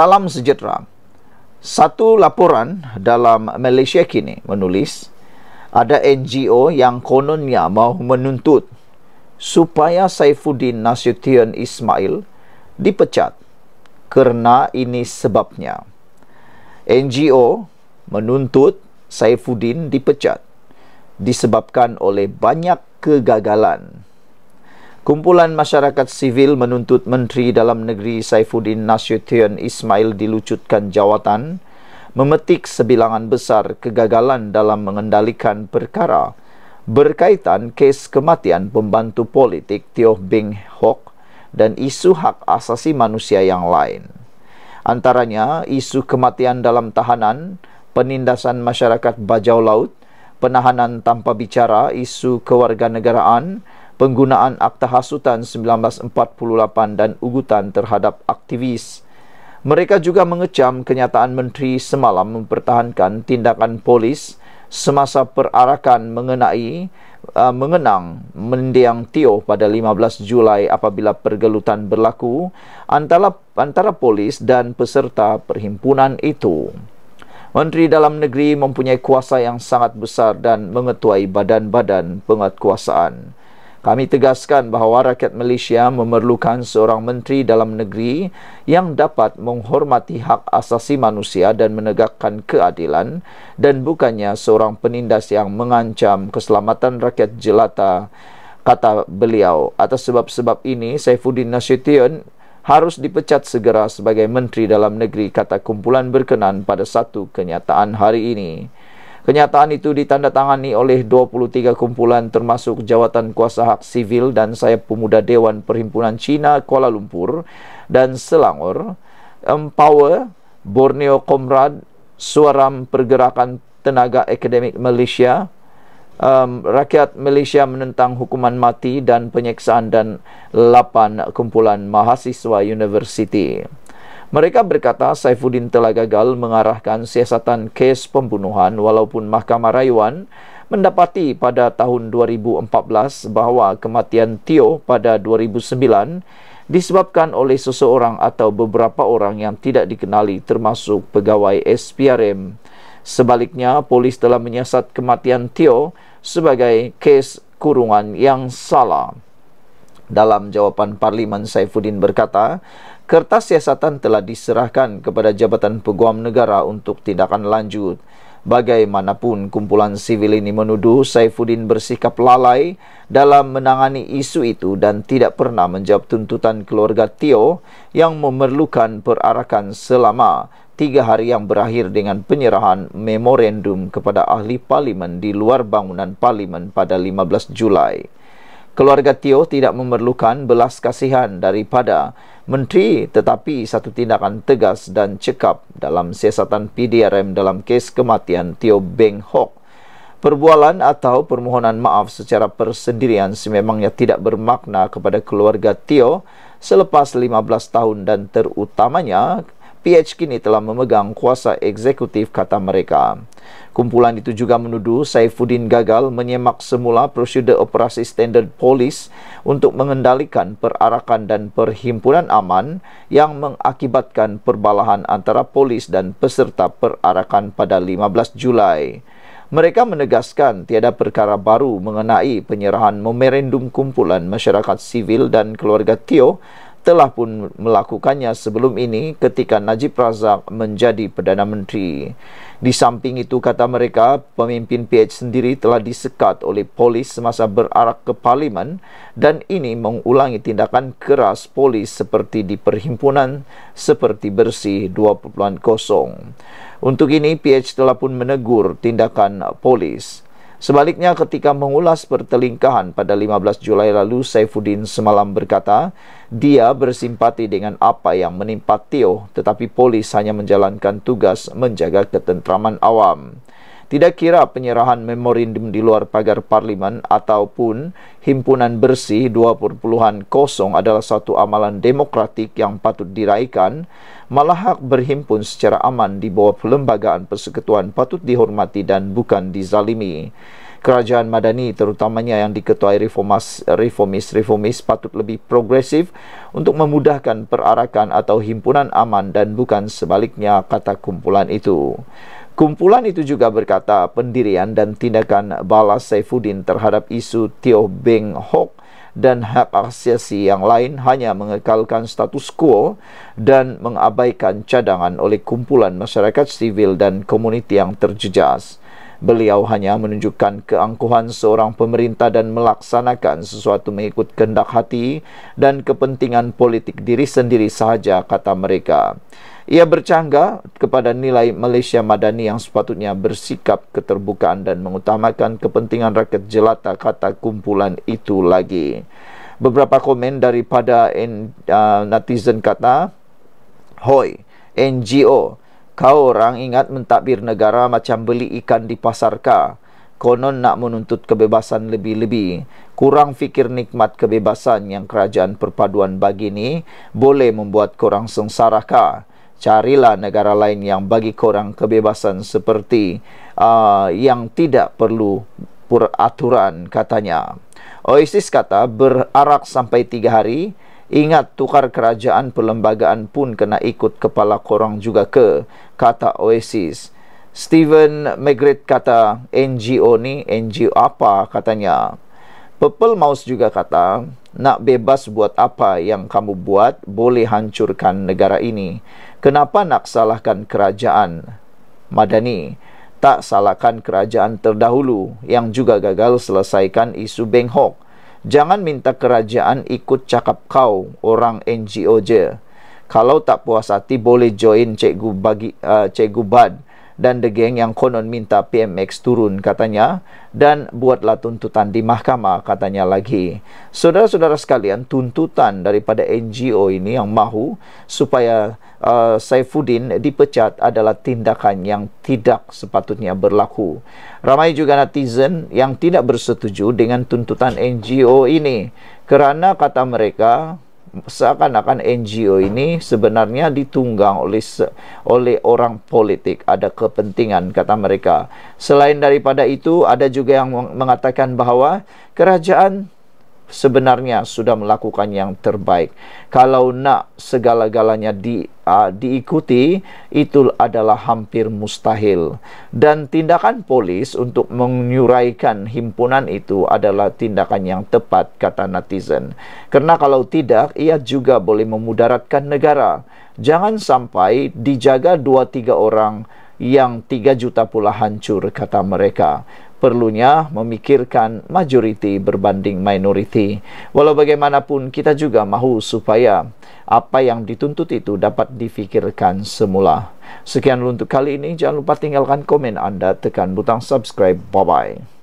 Salam sejahtera. Satu laporan dalam Malaysia kini menulis ada NGO yang kononnya mahu menuntut supaya Saifuddin Nasution Ismail dipecat kerana ini sebabnya. NGO menuntut Saifuddin dipecat disebabkan oleh banyak kegagalan Kumpulan masyarakat sivil menuntut Menteri Dalam Negeri Saifuddin Nasution Ismail dilucutkan jawatan memetik sebilangan besar kegagalan dalam mengendalikan perkara berkaitan kes kematian pembantu politik Tio Beng Hock dan isu hak asasi manusia yang lain. Antaranya isu kematian dalam tahanan, penindasan masyarakat bajau laut, penahanan tanpa bicara, isu kewarganegaraan, penggunaan Akta Hasutan 1948 dan ugutan terhadap aktivis. Mereka juga mengecam kenyataan menteri semalam mempertahankan tindakan polis semasa perarakan mengenai uh, mengenang mendiang Tio pada 15 Julai apabila pergelutan berlaku antara antara polis dan peserta perhimpunan itu. Menteri Dalam Negeri mempunyai kuasa yang sangat besar dan mengetuai badan-badan penguatkuasaan. kuasaan. Kami tegaskan bahawa rakyat Malaysia memerlukan seorang menteri dalam negeri yang dapat menghormati hak asasi manusia dan menegakkan keadilan dan bukannya seorang penindas yang mengancam keselamatan rakyat jelata, kata beliau. Atas sebab-sebab ini, Saifuddin Nasution harus dipecat segera sebagai menteri dalam negeri, kata kumpulan berkenan pada satu kenyataan hari ini. Kenyataan itu ditandatangani oleh 23 kumpulan termasuk jawatan kuasa hak sivil dan sayap pemuda Dewan Perhimpunan Cina Kuala Lumpur dan Selangor, Empower, Borneo Komrad, Suaram Pergerakan Tenaga Akademik Malaysia, Um, rakyat Malaysia menentang hukuman mati dan penyeksaan dan 8 kumpulan mahasiswa universiti. Mereka berkata Saifuddin telah gagal mengarahkan siasatan kes pembunuhan walaupun Mahkamah Rayuan mendapati pada tahun 2014 bahawa kematian Tio pada 2009 disebabkan oleh seseorang atau beberapa orang yang tidak dikenali termasuk pegawai SPRM. Sebaliknya, polis telah menyiasat kematian Tio sebagai kes kurungan yang salah. Dalam jawapan Parlimen Saifuddin berkata, kertas siasatan telah diserahkan kepada Jabatan Peguam Negara untuk tindakan lanjut. Bagaimanapun, kumpulan sivil ini menuduh Saifuddin bersikap lalai dalam menangani isu itu dan tidak pernah menjawab tuntutan keluarga Tio yang memerlukan perarakan selama tiga hari yang berakhir dengan penyerahan memorandum kepada ahli parlimen di luar bangunan parlimen pada 15 Julai. Keluarga Tio tidak memerlukan belas kasihan daripada menteri tetapi satu tindakan tegas dan cekap dalam siasatan PDRM dalam kes kematian Tio Beng Hock. Perbualan atau permohonan maaf secara persendirian sememangnya tidak bermakna kepada keluarga Tio selepas 15 tahun dan terutamanya PH kini telah memegang kuasa eksekutif kata mereka. Kumpulan itu juga menuduh Saifuddin gagal menyemak semula prosedur operasi standard polis untuk mengendalikan perarakan dan perhimpunan aman yang mengakibatkan perbalahan antara polis dan peserta perarakan pada 15 Julai. Mereka menegaskan tiada perkara baru mengenai penyerahan memerendum kumpulan masyarakat sivil dan keluarga Tio telah pun melakukannya sebelum ini ketika Najib Razak menjadi Perdana Menteri. Di samping itu kata mereka, pemimpin PH sendiri telah disekat oleh polis semasa berarak ke parlimen dan ini mengulangi tindakan keras polis seperti di perhimpunan seperti bersih 2.0. Untuk ini PH telah pun menegur tindakan polis. Sebaliknya ketika mengulas pertelingkahan pada 15 Julai lalu Saifuddin semalam berkata, dia bersimpati dengan apa yang menimpa Tio tetapi polis hanya menjalankan tugas menjaga ketentraman awam. Tidak kira penyerahan memorandum di luar pagar parlimen ataupun himpunan bersih puluh-an kosong adalah satu amalan demokratik yang patut diraihkan. malah hak berhimpun secara aman di bawah perlembagaan persekutuan patut dihormati dan bukan dizalimi. Kerajaan Madani terutamanya yang diketuai reformis reformis patut lebih progresif untuk memudahkan perarakan atau himpunan aman dan bukan sebaliknya kata kumpulan itu. Kumpulan itu juga berkata pendirian dan tindakan balas Saifuddin terhadap isu Tio Beng Hock dan hak asasi yang lain hanya mengekalkan status quo dan mengabaikan cadangan oleh kumpulan masyarakat sivil dan komuniti yang terjejas. Beliau hanya menunjukkan keangkuhan seorang pemerintah dan melaksanakan sesuatu mengikut kehendak hati dan kepentingan politik diri sendiri sahaja, kata mereka. Ia bercanggah kepada nilai Malaysia Madani yang sepatutnya bersikap keterbukaan dan mengutamakan kepentingan rakyat jelata kata kumpulan itu lagi. Beberapa komen daripada in, uh, netizen kata, Hoi, NGO, kau orang ingat mentadbir negara macam beli ikan di pasar ka? Konon nak menuntut kebebasan lebih-lebih. Kurang fikir nikmat kebebasan yang kerajaan perpaduan bagi ni boleh membuat korang sengsara kah? carilah negara lain yang bagi korang kebebasan seperti uh, yang tidak perlu peraturan katanya. Oasis kata berarak sampai tiga hari. Ingat tukar kerajaan perlembagaan pun kena ikut kepala korang juga ke kata Oasis. Stephen Magritte kata NGO ni NGO apa katanya. Purple Mouse juga kata nak bebas buat apa yang kamu buat boleh hancurkan negara ini. Kenapa nak salahkan kerajaan? Madani, tak salahkan kerajaan terdahulu yang juga gagal selesaikan isu Benghok. Jangan minta kerajaan ikut cakap kau orang NGO je. Kalau tak puas hati boleh join Cikgu bagi uh, Cikgu Bad dan The Gang yang konon minta PMX turun katanya dan buatlah tuntutan di mahkamah katanya lagi. Saudara-saudara sekalian, tuntutan daripada NGO ini yang mahu supaya uh, Saifuddin dipecat adalah tindakan yang tidak sepatutnya berlaku. Ramai juga netizen yang tidak bersetuju dengan tuntutan NGO ini kerana kata mereka seakan-akan NGO ini sebenarnya ditunggang oleh oleh orang politik ada kepentingan kata mereka selain daripada itu ada juga yang mengatakan bahawa kerajaan sebenarnya sudah melakukan yang terbaik. Kalau nak segala-galanya di, uh, diikuti, itu adalah hampir mustahil. Dan tindakan polis untuk menyuraikan himpunan itu adalah tindakan yang tepat, kata netizen. Karena kalau tidak, ia juga boleh memudaratkan negara. Jangan sampai dijaga dua tiga orang yang 3 juta pula hancur kata mereka perlunya memikirkan majoriti berbanding minoriti walau bagaimanapun kita juga mahu supaya apa yang dituntut itu dapat difikirkan semula sekian untuk kali ini jangan lupa tinggalkan komen anda tekan butang subscribe bye bye